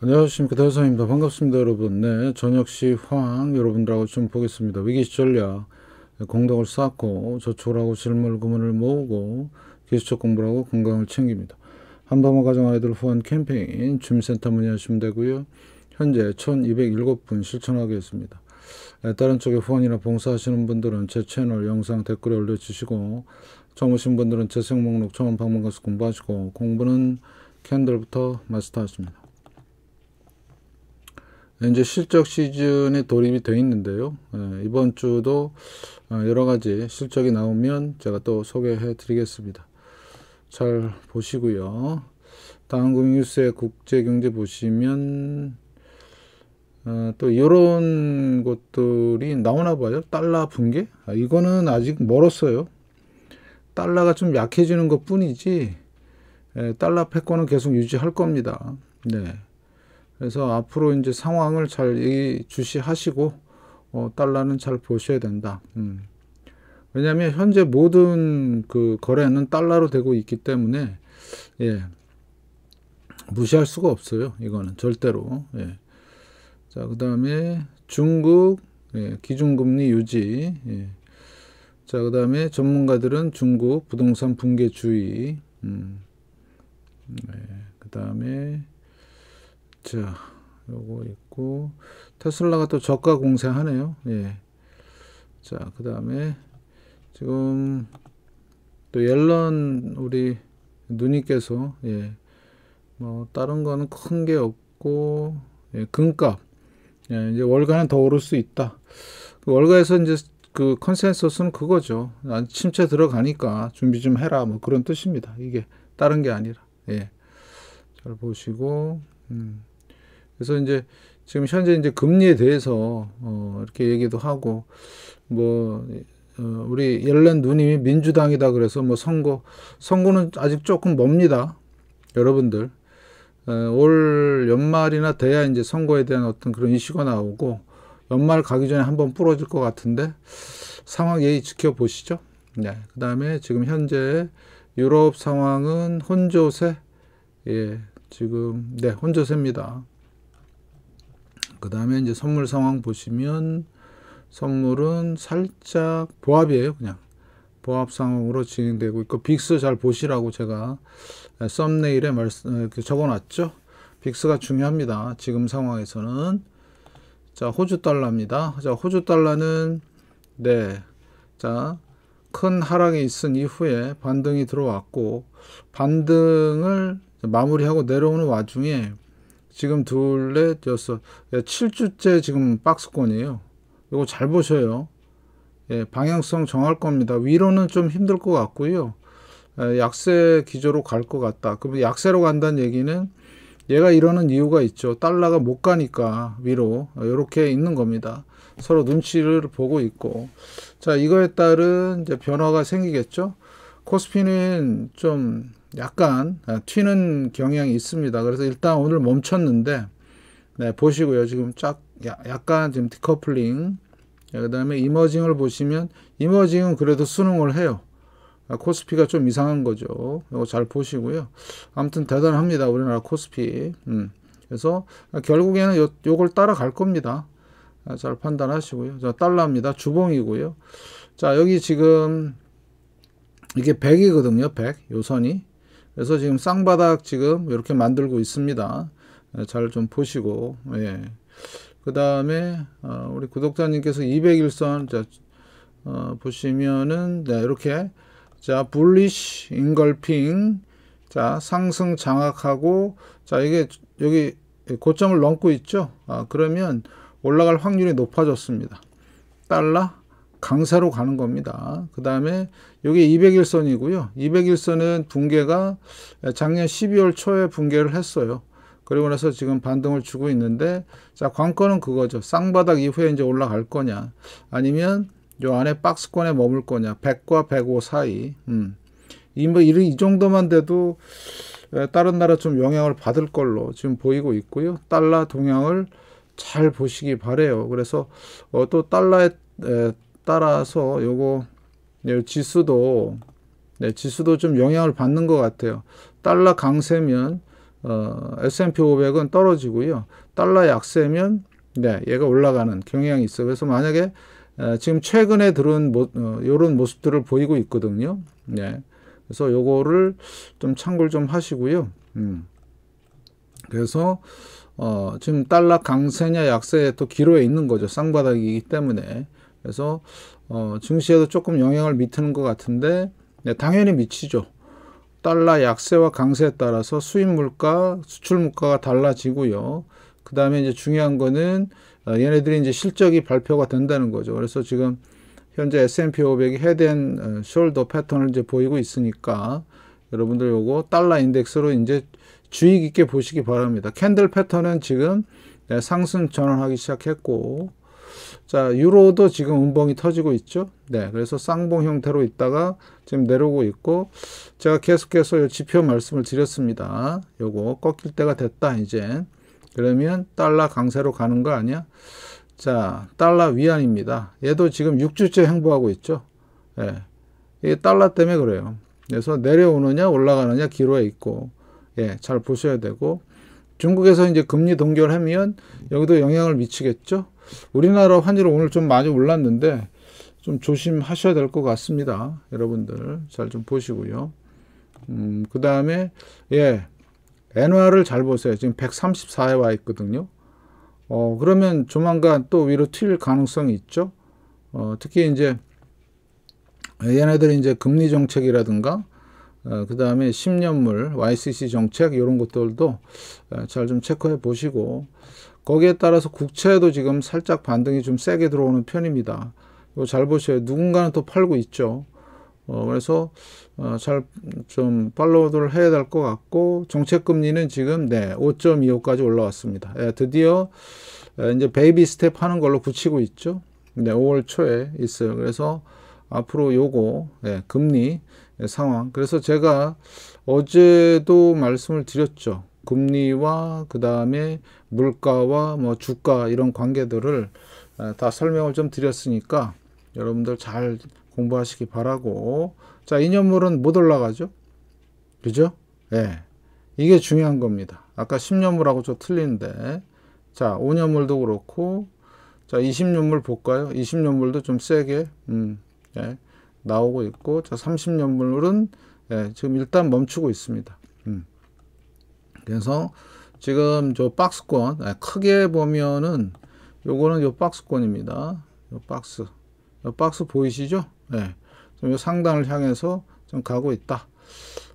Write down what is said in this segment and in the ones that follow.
안녕하십니까 대사입니다 반갑습니다 여러분 네 저녁시 황 여러분들하고 좀 보겠습니다 위기시 전략 공덕을 쌓고 저축을 하고 실물금을 모으고 기술적 공부를 하고 건강을 챙깁니다 한밤호 가정아이들 후원 캠페인 주민센터 문의하시면 되고요 현재 1207분 실천하겠습니다 다른 쪽에 후원이나 봉사하시는 분들은 제 채널 영상 댓글에 올려주시고 처음 오신 분들은 재생 목록 처음 방문가서 공부하시고 공부는 캔들부터 마스터하십니다 이제 실적 시즌에 돌입이 되어 있는데요. 예, 이번 주도 어, 여러 가지 실적이 나오면 제가 또 소개해 드리겠습니다. 잘 보시고요. 다음 금융뉴스의 국제경제 보시면 어, 또 이런 것들이 나오나 봐요. 달러 붕괴? 아, 이거는 아직 멀었어요. 달러가 좀 약해지는 것 뿐이지 예, 달러 패권은 계속 유지할 겁니다. 네. 그래서 앞으로 이제 상황을 잘 주시하시고 어, 달러는 잘 보셔야 된다. 음. 왜냐하면 현재 모든 그 거래는 달러로 되고 있기 때문에 예, 무시할 수가 없어요. 이거는 절대로. 예. 자, 그 다음에 중국 예, 기준금리 유지. 예. 자, 그 다음에 전문가들은 중국 부동산 붕괴 주의. 음. 예, 네. 그 다음에 자, 요거 있고 테슬라가 또 저가 공세하네요. 예. 자, 그다음에 지금 또 옐런 우리 누님께서 예. 뭐 다른 거는 큰 게 없고 예, 금값 예, 이제 월가는 더 오를 수 있다. 그 월가에서 이제 그 컨센서스는 그거죠. 난 침체 들어가니까 준비 좀 해라. 뭐 그런 뜻입니다. 이게 다른 게 아니라. 예. 잘 보시고, 음. 그래서 이제 지금 현재 이제 금리에 대해서 어 이렇게 얘기도 하고 뭐어 우리 옐렌 누님이 민주당이다 그래서 뭐 선거 선거는 아직 조금 멉니다 여러분들 어올 연말이나 돼야 이제 선거에 대한 어떤 그런 이슈가 나오고 연말 가기 전에 한번 부러질 것 같은데 상황 예의 지켜보시죠 네 그다음에 지금 현재 유럽 상황은 혼조세 예 지금 네 혼조세입니다 그 다음에 이제 선물 상황 보시면 선물은 살짝 보합이에요. 그냥 보합 상황으로 진행되고 있고 빅스 잘 보시라고 제가 썸네일에 말씀 적어놨죠. 빅스가 중요합니다. 지금 상황에서는 자 호주 달러입니다. 자 호주 달러는 네자 큰 하락이 있은 이후에 반등이 들어왔고 반등을 마무리하고 내려오는 와중에 지금 둘, 넷, 여섯, 예, 7주째 지금 박스권이에요. 이거 잘 보셔요. 예, 방향성 정할 겁니다. 위로는 좀 힘들 것 같고요. 예, 약세 기조로 갈 것 같다. 그럼 약세로 간다는 얘기는 얘가 이러는 이유가 있죠. 달러가 못 가니까 위로 이렇게 예, 있는 겁니다. 서로 눈치를 보고 있고 자 이거에 따른 이제 변화가 생기겠죠. 코스피는 좀 약간 튀는 경향이 있습니다. 그래서 일단 오늘 멈췄는데 네, 보시고요. 지금 쫙 약간 지금 디커플링 그 다음에 이머징을 보시면 이머징은 그래도 수능을 해요. 아, 코스피가 좀 이상한 거죠. 이거 잘 보시고요. 아무튼 대단합니다. 우리나라 코스피. 음. 그래서 결국에는 요, 요걸 따라갈 겁니다. 아, 잘 판단하시고요. 저 달러입니다. 주봉이고요. 자, 여기 지금 이게 100이거든요. 100. 요선이. 그래서 지금 쌍바닥 지금 이렇게 만들고 있습니다. 예, 잘좀 보시고 예. 그 다음에 어, 우리 구독자님께서 201선 자, 어, 보시면은 네, 이렇게 자 불리쉬 인걸핑 자 상승 장악하고 자 이게 여기 고점을 넘고 있죠. 아, 그러면 올라갈 확률이 높아졌습니다. 달러 강사로 가는 겁니다. 그 다음에 이게 201선이고요. 201선은 붕괴가 작년 12월 초에 붕괴를 했어요. 그리고 나서 지금 반등을 주고 있는데 자 관건은 그거죠. 쌍바닥 이후에 이제 올라갈 거냐 아니면 요 안에 박스권에 머물 거냐 100과 105 사이 음. 이, 뭐, 이 정도만 돼도 다른 나라 좀 영향을 받을 걸로 지금 보이고 있고요. 달러 동향을 잘 보시기 바래요. 그래서 어, 또 달러의 에, 따라서 요거 네, 지수도 네, 지수도 좀 영향을 받는 것 같아요. 달러 강세면 어, S&P 500은 떨어지고요. 달러 약세면 네, 얘가 올라가는 경향이 있어. 그래서 만약에 에, 어, 지금 최근에 들은 모, 이런 어, 모습들을 보이고 있거든요. 네. 그래서 요거를 좀 참고를 좀 하시고요. 음. 그래서 어, 지금 달러 강세냐 약세에 또 기로에 있는 거죠. 쌍바닥이기 때문에. 그래서 어, 증시에도 조금 영향을 미치는 것 같은데 네, 당연히 미치죠. 달러 약세와 강세에 따라서 수입 물가, 수출 물가가 달라지고요. 그 다음에 이제 중요한 거는 어, 얘네들이 이제 실적이 발표가 된다는 거죠. 그래서 지금 현재 S&P 500이 헤드앤 어, 숄더 패턴을 이제 보이고 있으니까 여러분들 요거 달러 인덱스로 이제 주의 깊게 보시기 바랍니다. 캔들 패턴은 지금 네, 상승 전환하기 시작했고 자, 유로도 지금 음봉이 터지고 있죠. 네, 그래서 쌍봉 형태로 있다가 지금 내려오고 있고 제가 계속해서 지표 말씀을 드렸습니다. 요거 꺾일 때가 됐다 이제. 그러면 달러 강세로 가는 거 아니야? 자, 달러 위안입니다. 얘도 지금 6주째 행보하고 있죠. 예. 네, 이게 달러 때문에 그래요. 그래서 내려오느냐 올라가느냐 기로에 있고 예, 잘 보셔야 되고 중국에서 이제 금리 동결하면 여기도 영향을 미치겠죠. 우리나라 환율은 오늘 좀 많이 올랐는데 좀 조심하셔야 될 것 같습니다. 여러분들 잘 좀 보시고요. 음, 그 다음에 예, 엔화를 잘 보세요. 지금 134에 와 있거든요. 어, 그러면 조만간 또 위로 튈 가능성이 있죠. 어, 특히 이제 얘네들 이제 금리 정책이라든가 어, 그 다음에 10년물 YCC 정책 이런 것들도 어, 잘좀 체크해 보시고 거기에 따라서 국채도 지금 살짝 반등이 좀 세게 들어오는 편입니다. 이거 잘 보셔요. 누군가는 또 팔고 있죠. 어, 그래서 어, 잘 좀 팔로우를 해야 될 것 같고 정책금리는 지금 네 5.25까지 올라왔습니다. 예, 드디어 이제 베이비 스텝 하는 걸로 붙이고 있죠. 네 5월 초에 있어요. 그래서 앞으로 요거 예, 금리 예, 상황. 그래서 제가 어제도 말씀을 드렸죠. 금리와 그 다음에 물가와 뭐 주가 이런 관계들을 아, 다 설명을 좀 드렸으니까 여러분들 잘 공부하시기 바라고 자 이년물은 못 올라가죠 그죠 예 이게 중요한 겁니다 아까 10년물하고 좀 틀린데 자 5년물도 그렇고 자 20년물 볼까요 20년물도 좀 세게 음, 예, 나오고 있고 자 30년물은 예, 지금 일단 멈추고 있습니다 음. 그래서 지금 저 박스권 아, 크게 보면은 요거는 요 박스권입니다. 요 박스. 요 박스 보이시죠? 네. 요 상단을 향해서 좀 가고 있다.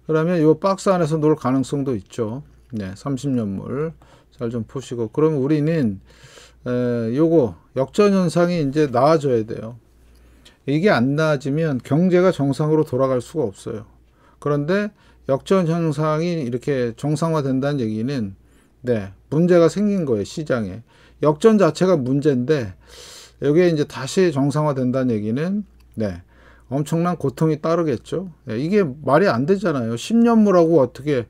그러면 요 박스 안에서 놀 가능성도 있죠. 네. 30년물 잘 좀 보시고 그럼 우리는 에, 요거 역전 현상이 이제 나아져야 돼요. 이게 안 나아지면 경제가 정상으로 돌아갈 수가 없어요. 그런데 역전 현상이 이렇게 정상화된다는 얘기는 네 문제가 생긴 거예요 시장에 역전 자체가 문제인데 여기에 이제 다시 정상화된다는 얘기는 네 엄청난 고통이 따르겠죠 네, 이게 말이 안 되잖아요 10년물하고 어떻게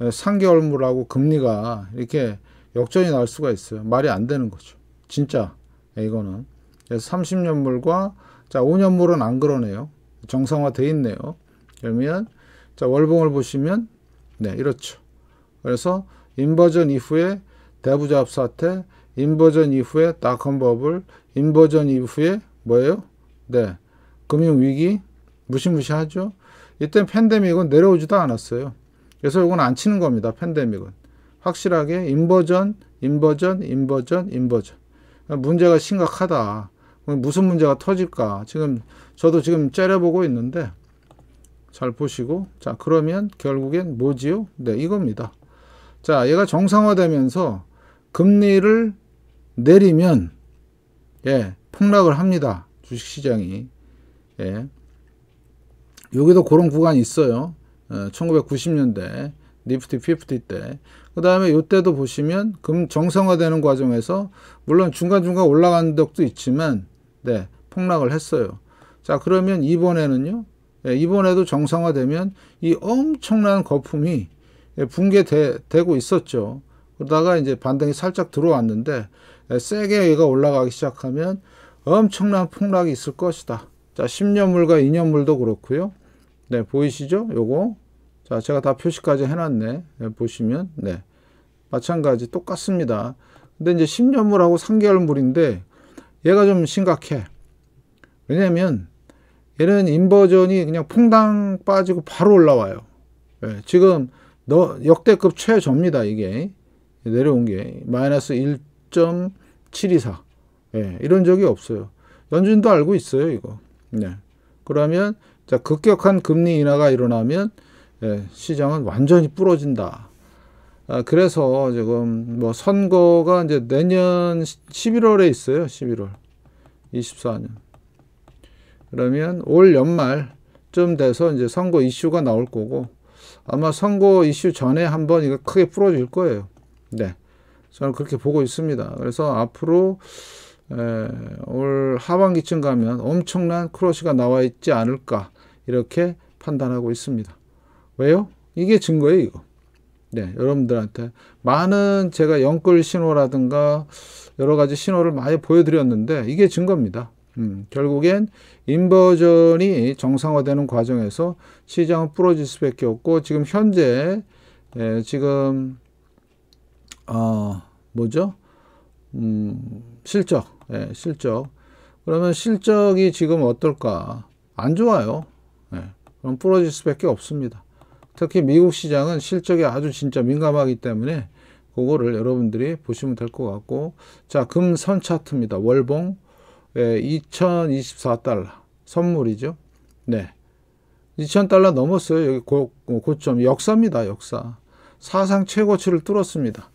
3개월물하고 금리가 이렇게 역전이 날 수가 있어요 말이 안 되는 거죠 진짜 네, 이거는 그래서 30년물과 자 5년물은 안 그러네요 정상화돼 있네요 그러면 자, 월봉을 보시면 네, 이렇죠. 그래서 인버전 이후에 대부자업 사태, 인버전 이후에 닷컴 버블, 인버전 이후에 뭐예요? 네. 금융 위기 무시무시하죠. 이때 팬데믹은 내려오지도 않았어요. 그래서 이건 안 치는 겁니다. 팬데믹은 확실하게 인버전, 인버전, 인버전, 인버전. 문제가 심각하다. 무슨 문제가 터질까? 지금 저도 지금 째려보고 있는데 잘 보시고 자 그러면 결국엔 뭐지요? 네 이겁니다. 자 얘가 정상화되면서 금리를 내리면 예 폭락을 합니다. 주식시장이 예 여기도 그런 구간이 있어요. 1990년대 어, 니프티 피프티 때. 그 다음에 요때도 보시면 금 정상화되는 과정에서 물론 중간중간 올라간 적도 있지만 네 폭락을 했어요. 자 그러면 이번에는요. 예, 이번에도 정상화되면 이 엄청난 거품이 예, 붕괴되고 있었죠. 그러다가 이제 반등이 살짝 들어왔는데 예, 세게 얘가 올라가기 시작하면 엄청난 폭락이 있을 것이다. 자, 10년물과 2년물도 그렇고요. 네, 보이시죠? 요거. 자, 제가 다 표시까지 해놨네. 네, 보시면. 네. 마찬가지 똑같습니다. 근데 이제 10년물하고 3개월물인데 얘가 좀 심각해. 왜냐면 얘는 인버전이 그냥 퐁당 빠지고 바로 올라와요. 예, 지금 너, 역대급 최저입니다. 이게 내려온 게 마이너스 1.724 예, 이런 적이 없어요. 연준도 알고 있어요. 이거. 네. 그러면 자, 급격한 금리 인하가 일어나면 예, 시장은 완전히 부러진다. 아, 그래서 지금 뭐 선거가 이제 내년 11월에 있어요. 11월 24년. 그러면 올 연말쯤 돼서 이제 선거 이슈가 나올 거고 아마 선거 이슈 전에 한번 이거 크게 풀어질 거예요. 네. 저는 그렇게 보고 있습니다. 그래서 앞으로 에, 올 하반기쯤 가면 엄청난 크러쉬가 나와 있지 않을까 이렇게 판단하고 있습니다. 왜요? 이게 증거예요, 이거. 네, 여러분들한테 많은 제가 연끌 신호라든가 여러 가지 신호를 많이 보여드렸는데 이게 증거입니다. 음, 결국엔 인버전이 정상화되는 과정에서 시장은 부러질 수밖에 없고 지금 현재 예, 지금 어, 뭐죠? 음, 실적, 예, 실적. 그러면 실적이 지금 어떨까? 안 좋아요. 예, 그럼 부러질 수밖에 없습니다. 특히 미국 시장은 실적이 아주 진짜 민감하기 때문에 그거를 여러분들이 보시면 될 것 같고 자금선 차트입니다. 월봉 2024달러 예, 선물이죠. 네. 2000달러 넘었어요. 여기 고, 어, 고점 역사입니다. 역사. 사상 최고치를 뚫었습니다.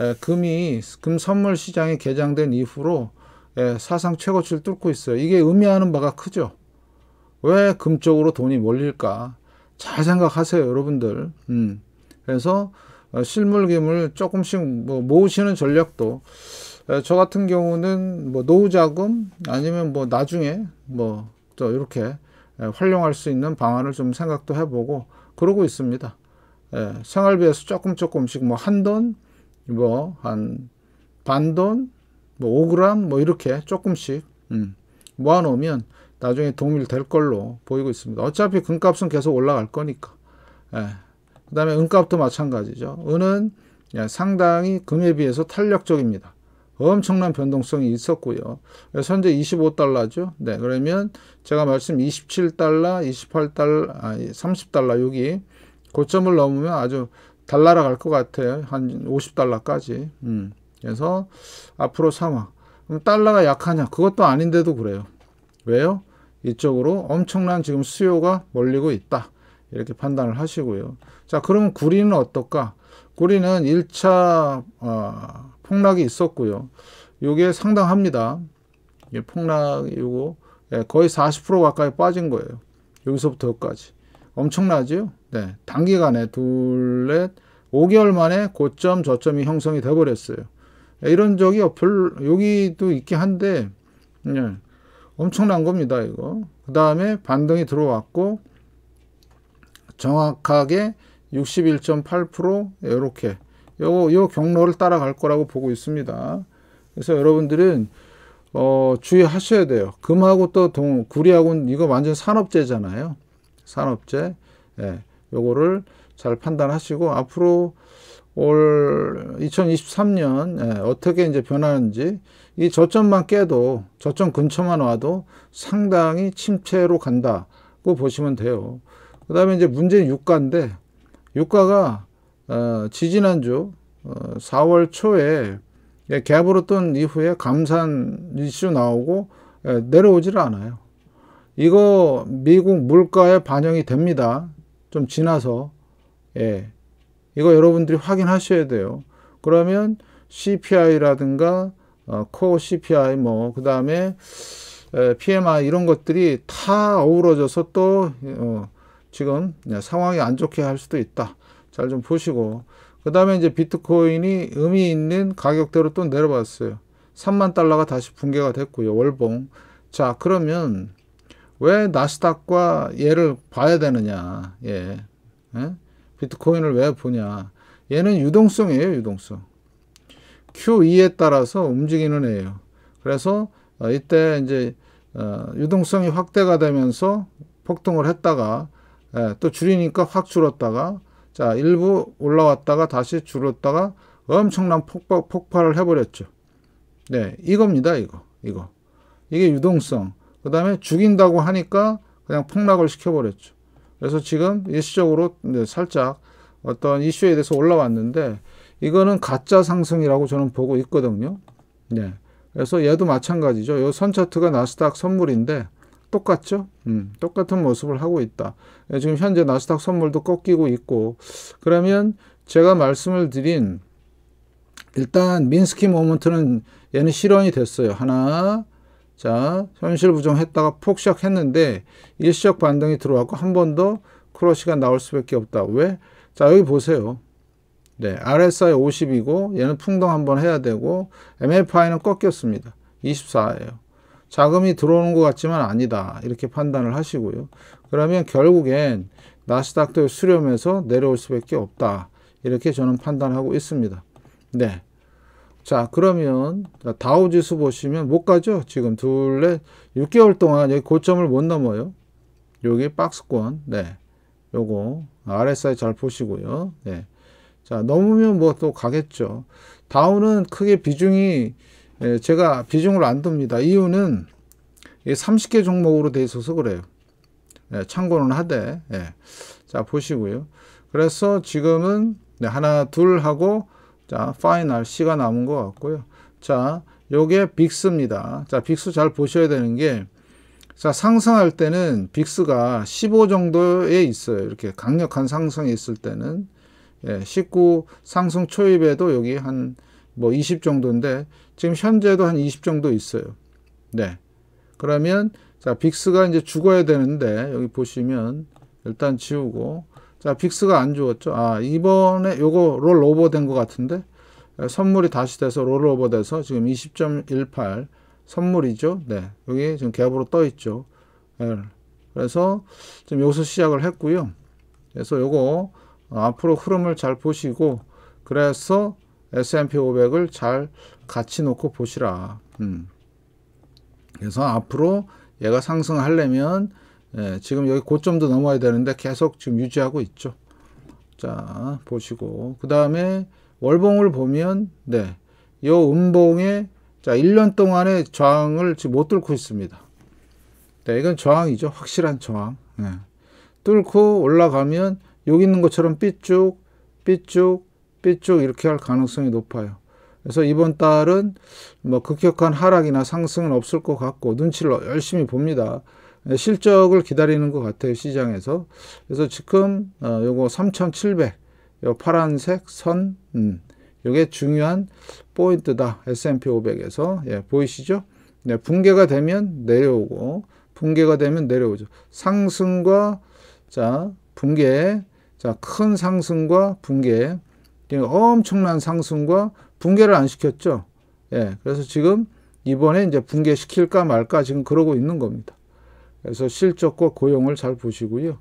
예, 금이 금 선물 시장이 개장된 이후로 예, 사상 최고치를 뚫고 있어요. 이게 의미하는 바가 크죠. 왜 금 쪽으로 돈이 몰릴까? 잘 생각하세요, 여러분들. 음. 그래서 어, 실물금을 조금씩 뭐 모으시는 전략도 저 같은 경우는 뭐 노후 자금 아니면 뭐 나중에 뭐또 이렇게 활용할 수 있는 방안을 좀 생각도 해보고 그러고 있습니다. 예, 생활비에서 조금 조금씩 뭐 한 돈, 뭐 한 반 돈, 뭐 5g 뭐, 뭐 이렇게 조금씩 음, 모아놓으면 나중에 도움이 될 걸로 보이고 있습니다. 어차피 금값은 계속 올라갈 거니까. 예, 그 다음에 은값도 마찬가지죠. 은은 예, 상당히 금에 비해서 탄력적입니다. 엄청난 변동성이 있었고요. 그래서 현재 25달러죠. 네, 그러면 제가 말씀 27달러, 28달러, 아, 30달러 여기 고점을 넘으면 아주 달라라 갈 것 같아요. 한 50달러까지. 음. 그래서 앞으로 상황. 그럼 달러가 약하냐? 그것도 아닌데도 그래요. 왜요? 이쪽으로 엄청난 지금 수요가 몰리고 있다. 이렇게 판단을 하시고요. 자, 그러면 구리는 어떨까? 구리는 1차 어, 폭락이 있었고요. 요게 상당합니다. 예, 폭락 이고 예, 거의 40% 가까이 빠진 거예요. 여기서부터 까지 엄청나죠? 네. 단기간에 둘, 넷, 5개월 만에 고점, 저점이 형성이 돼버렸어요. 예, 이런 적이 별, 여기도 있긴 한데, 예, 엄청난 겁니다, 이거. 그 다음에 반등이 들어왔고, 정확하게 61.8% 이렇게 요, 요 경로를 따라갈 거라고 보고 있습니다. 그래서 여러분들은 어, 주의하셔야 돼요. 금하고 또 동, 구리하고는 이거 완전 산업재잖아요. 산업재. 예, 요거를 잘 판단하시고 앞으로 올 2023년 예, 어떻게 이제 변하는지 이 저점만 깨도 저점 근처만 와도 상당히 침체로 간다고 보시면 돼요. 그 다음에 이제 문제는 유가인데 유가가 어, 지지난주 어, 4월 초에 예, 갭으로 뜬 이후에 감산 이슈 나오고 예, 내려오질 않아요. 이거 미국 물가에 반영이 됩니다. 좀 지나서 예, 이거 여러분들이 확인하셔야 돼요. 그러면 CPI라든가 어, 코 CPI 뭐그 다음에 PMI 이런 것들이 다 어우러져서 또 어, 지금 상황이 안 좋게 할 수도 있다. 잘좀 보시고 그 다음에 이제 비트코인이 의미 있는 가격대로 또 내려봤어요. 3만 달러가 다시 붕괴가 됐고요. 월봉. 자 그러면 왜 나스닥과 얘를 봐야 되느냐. 예. 예? 비트코인을 왜 보냐. 얘는 유동성이에요. 유동성. QE에 따라서 움직이는 애예요. 그래서 어, 이때 이제 어, 유동성이 확대가 되면서 폭등을 했다가 예, 또 줄이니까 확 줄었다가 자, 일부 올라왔다가 다시 줄었다가 엄청난 폭발, 폭발을 해버렸죠. 네, 이겁니다, 이거. 이거. 이게 유동성. 그 다음에 죽인다고 하니까 그냥 폭락을 시켜버렸죠. 그래서 지금 일시적으로 살짝 어떤 이슈에 대해서 올라왔는데 이거는 가짜 상승이라고 저는 보고 있거든요. 네. 그래서 얘도 마찬가지죠. 요 선차트가 나스닥 선물인데 똑같죠? 음, 똑같은 모습을 하고 있다. 예, 지금 현재 나스닥 선물도 꺾이고 있고 그러면 제가 말씀을 드린 일단 민스키 모먼트는 얘는 실현이 됐어요. 하나 자 현실 부정했다가 폭시작했는데 일시적 반등이 들어왔고 한 번 더 크러쉬가 나올 수밖에 없다. 왜? 자 여기 보세요. 네, RSI 50이고 얘는 풍덩 한번 해야 되고 MFI는 꺾였습니다. 24예요. 자금이 들어오는 것 같지만 아니다. 이렇게 판단을 하시고요. 그러면 결국엔 나스닥도 수렴해서 내려올 수밖에 없다. 이렇게 저는 판단하고 있습니다. 네. 자, 그러면 다우 지수 보시면 못 가죠? 지금 둘레 6개월 동안 여기 고점을 못 넘어요. 여기 박스권. 네. 요거 RSI 잘 보시고요. 네. 자, 넘으면 뭐 또 가겠죠. 다우는 크게 비중이 예, 제가 비중을 안 둡니다. 이유는 30개 종목으로 돼 있어서 그래요. 예, 참고는 하되 예. 자 보시고요. 그래서 지금은 네, 하나 둘 하고 자 파이널 C가 남은 것 같고요. 자 요게 빅스입니다. 자 빅스 잘 보셔야 되는 게자 상승할 때는 빅스가 15 정도에 있어요. 이렇게 강력한 상승이 있을 때는 예, 19 상승 초입에도 여기 한 뭐 20 정도인데 지금 현재도 한 20 정도 있어요. 네. 그러면 자, 빅스가 이제 죽어야 되는데 여기 보시면 일단 지우고 자, 빅스가 안 죽었죠. 아, 이번에 요거 롤 오버 된 것 같은데 예, 선물이 다시 돼서 롤 오버 돼서 지금 20.18 선물이죠. 네. 여기 지금 갭으로 떠 있죠. 네. 그래서 지금 여기서 시작을 했고요. 그래서 요거 어, 앞으로 흐름을 잘 보시고 그래서 S&P 500을 잘 같이 놓고 보시라. 음. 그래서 앞으로 얘가 상승하려면 예, 지금 여기 고점도 넘어야 되는데 계속 지금 유지하고 있죠. 자, 보시고 그 다음에 월봉을 보면 네, 요 음봉에 자, 1년 동안의 저항을 지금 못 뚫고 있습니다. 네, 이건 저항이죠. 확실한 저항. 네. 뚫고 올라가면 여기 있는 것처럼 삐쭉, 삐쭉, 삐쭉 이렇게 할 가능성이 높아요. 그래서 이번 달은 뭐 급격한 하락이나 상승은 없을 것 같고 눈치를 열심히 봅니다. 네, 실적을 기다리는 것 같아요 시장에서. 그래서 지금 어, 요거 3,700, 요 파란색 선, 음, 요게 중요한 포인트다 S&P 500에서 예, 보이시죠? 네, 붕괴가 되면 내려오고 붕괴가 되면 내려오죠. 상승과 자 붕괴, 자큰 상승과 붕괴. 그러니까 엄청난 상승과 붕괴를 안 시켰죠. 예, 그래서 지금 이번에 이제 붕괴시킬까 말까 지금 그러고 있는 겁니다. 그래서 실적과 고용을 잘 보시고요.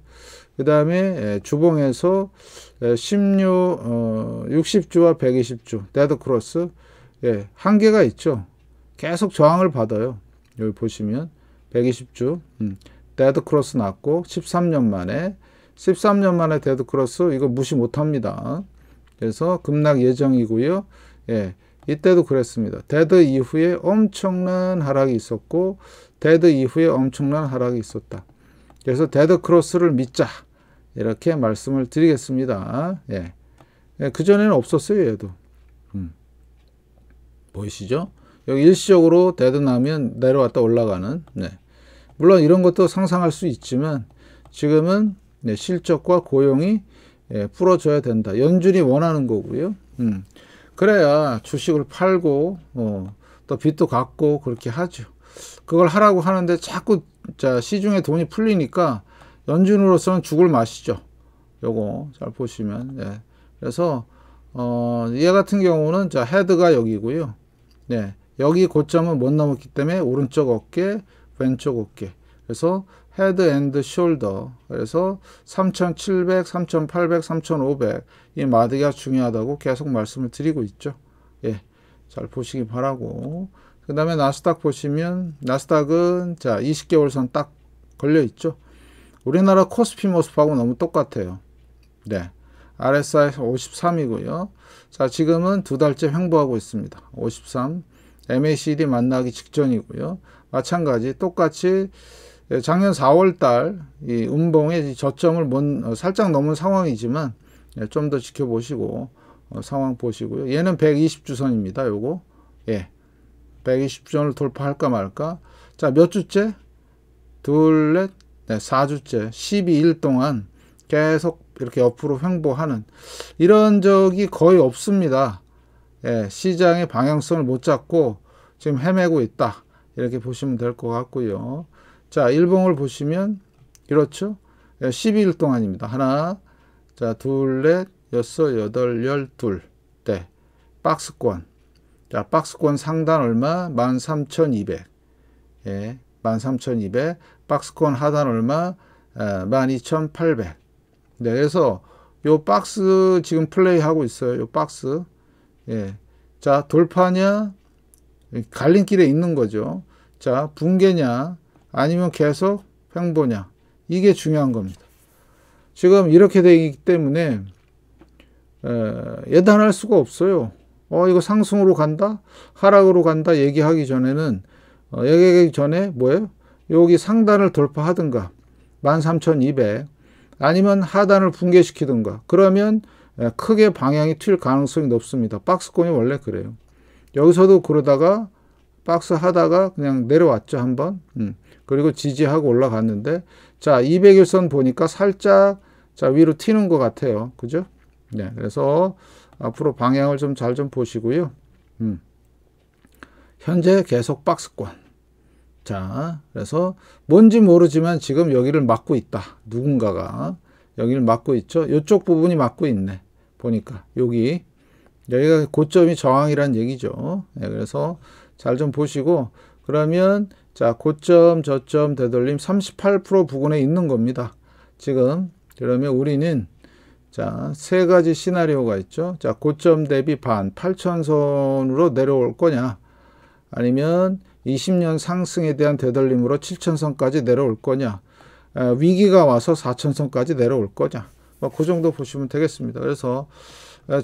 그 다음에 예, 주봉에서 16, 60주와 120주, 데드크로스, 예, 어, 예 한계가 있죠. 계속 저항을 받아요. 여기 보시면 120주, 음, 데드크로스 났고 13년 만에 13년 만에 데드크로스 이거 무시 못합니다. 그래서 급락 예정이고요. 예. 이때도 그랬습니다. 데드 이후에 엄청난 하락이 있었고 데드 이후에 엄청난 하락이 있었다. 그래서 데드 크로스를 믿자 이렇게 말씀을 드리겠습니다. 예. 예그 전에는 없었어요, 얘도. 음. 보이시죠? 여기 일시적으로 데드 나면 내려왔다 올라가는. 네. 물론 이런 것도 상상할 수 있지만 지금은 네, 실적과 고용이 예, 풀어줘야 된다. 연준이 원하는 거고요. 음. 그래야 주식을 팔고 어, 또 빚도 갚고 그렇게 하죠. 그걸 하라고 하는데 자꾸 자, 시중에 돈이 풀리니까 연준으로서는 죽을 맛이죠. 요거 잘 보시면 예. 그래서 어, 얘 같은 경우는 자 헤드가 여기고요. 네. 여기 고점은 못 넘었기 때문에 오른쪽 어깨, 왼쪽 어깨 그래서 헤드 앤드 숄더 그래서 3700, 3800, 3500 이 마디가 중요하다고 계속 말씀을 드리고 있죠. 예. 잘 보시기 바라고. 그 다음에 나스닥 보시면 나스닥은 자 20개월 선딱 걸려 있죠. 우리나라 코스피 모습하고 너무 똑같아요. 네. RSI 53이고요. 자, 지금은 두 달째 횡보하고 있습니다. 53. MACD 만나기 직전이고요. 마찬가지 똑같이 예, 작년 4월달 이 음봉의 저점을 못, 어, 살짝 넘은 상황이지만 예, 좀더 지켜보시고 어, 상황 보시고요. 얘는 120주선입니다. 요거 예, 120주선을 돌파할까 말까. 자, 몇 주째? 둘, 넷, 네, 4주째 12일 동안 계속 이렇게 옆으로 횡보하는 이런 적이 거의 없습니다. 예, 시장의 방향성을 못 잡고 지금 헤매고 있다. 이렇게 보시면 될 것 같고요. 자, 일봉을 보시면 이렇죠. 12일 예, 동안입니다. 하나, 자, 둘, 넷, 여섯, 여덟, 열둘 때 네. 박스권. 자, 박스권 상단 얼마? 13,200. 예, 13,200. 박스권 하단 얼마? 12,800. 아, 네, 그래서 요 박스 지금 플레이하고 있어요. 요 박스. 예. 자, 돌파냐? 갈림길에 있는 거죠. 자, 붕괴냐? 아니면 계속 횡보냐. 이게 중요한 겁니다. 지금 이렇게 되기 때문에 예단할 수가 없어요. 어, 이거 상승으로 간다? 하락으로 간다? 얘기하기 전에는, 어, 얘기하기 전에 뭐예요? 여기 상단을 돌파하든가, 13,200, 아니면 하단을 붕괴시키든가, 그러면 크게 방향이 튈 가능성이 높습니다. 박스권이 원래 그래요. 여기서도 그러다가 박스 하다가 그냥 내려왔죠 한번 음. 그리고 지지하고 올라갔는데 자 200일선 보니까 살짝 자 위로 튀는 것 같아요 그죠 네 그래서 앞으로 방향을 좀 잘좀 좀 보시고요 음. 현재 계속 박스권 자 그래서 뭔지 모르지만 지금 여기를 막고 있다 누군가가 여기를 막고 있죠 이쪽 부분이 막고 있네 보니까 여기 여기가 고점이 저항이란 얘기죠 네, 그래서 잘좀 보시고 그러면 자 고점 저점 되돌림 38% 부근에 있는 겁니다. 지금 그러면 우리는 자, 세 가지 시나리오가 있죠. 자, 고점 대비 반, 8천선으로 내려올 거냐? 아니면 20년 상승에 대한 되돌림으로 7천선까지 내려올 거냐? 에, 위기가 와서 4천선까지 내려올 거냐? 뭐, 그 정도 보시면 되겠습니다. 그래서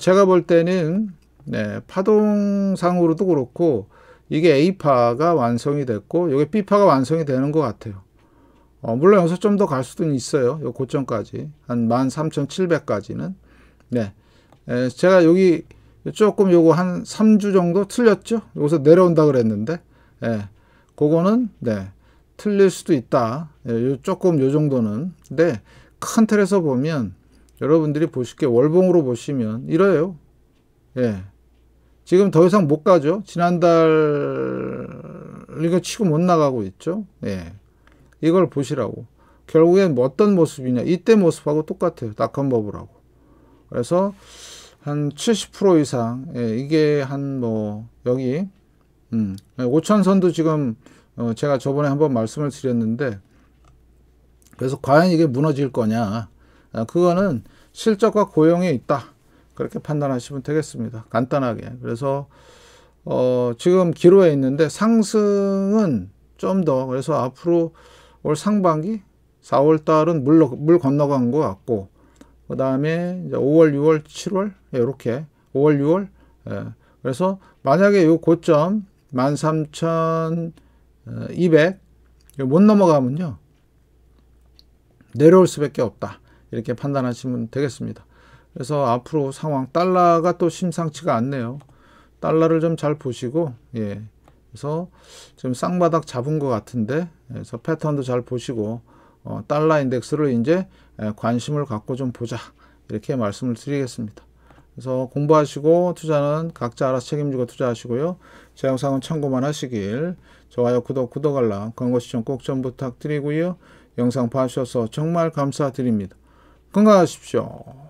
제가 볼 때는 네, 파동상으로도 그렇고 이게 A파가 완성이 됐고 이게 B파가 완성이 되는 것 같아요. 어, 물론 여기서 좀 더 갈 수는 있어요. 요 고점까지 한 13,700까지는 네. 에, 제가 여기 조금 요거 한 3주 정도 틀렸죠? 여기서 내려온다 그랬는데 예. 그거는 네. 틀릴 수도 있다. 예, 요 조금 요 정도는. 근데 큰 틀에서 보면 여러분들이 보실게 월봉으로 보시면 이래요. 예. 지금 더 이상 못 가죠. 지난달 이거 치고 못 나가고 있죠. 예. 이걸 보시라고. 결국엔 뭐 어떤 모습이냐. 이때 모습하고 똑같아요. 낙한 버블하고. 그래서 한 70% 이상 예, 이게 한 뭐 여기 음, 5천선도 예, 지금 어, 제가 저번에 한번 말씀을 드렸는데 그래서 과연 이게 무너질 거냐. 아, 그거는 실적과 고용에 있다. 그렇게 판단하시면 되겠습니다. 간단하게. 그래서 어, 지금 기로에 있는데 상승은 좀 더 그래서 앞으로 올 상반기 4월 달은 물, 물 건너간 것 같고 그 다음에 5월, 6월, 7월 이렇게 5월, 6월 예. 그래서 만약에 이 고점 13,200 못 넘어가면요 내려올 수밖에 없다 이렇게 판단하시면 되겠습니다. 그래서 앞으로 상황 달러가 또 심상치가 않네요. 달러를 좀 잘 보시고 예. 그래서 지금 쌍바닥 잡은 것 같은데 그래서 패턴도 잘 보시고 어, 달러 인덱스를 이제 관심을 갖고 좀 보자 이렇게 말씀을 드리겠습니다. 그래서 공부하시고 투자는 각자 알아서 책임지고 투자하시고요. 제 영상은 참고만 하시길 좋아요, 구독, 구독 알람, 광고 시청 꼭 좀 부탁드리고요. 영상 봐주셔서 정말 감사드립니다. 건강하십시오.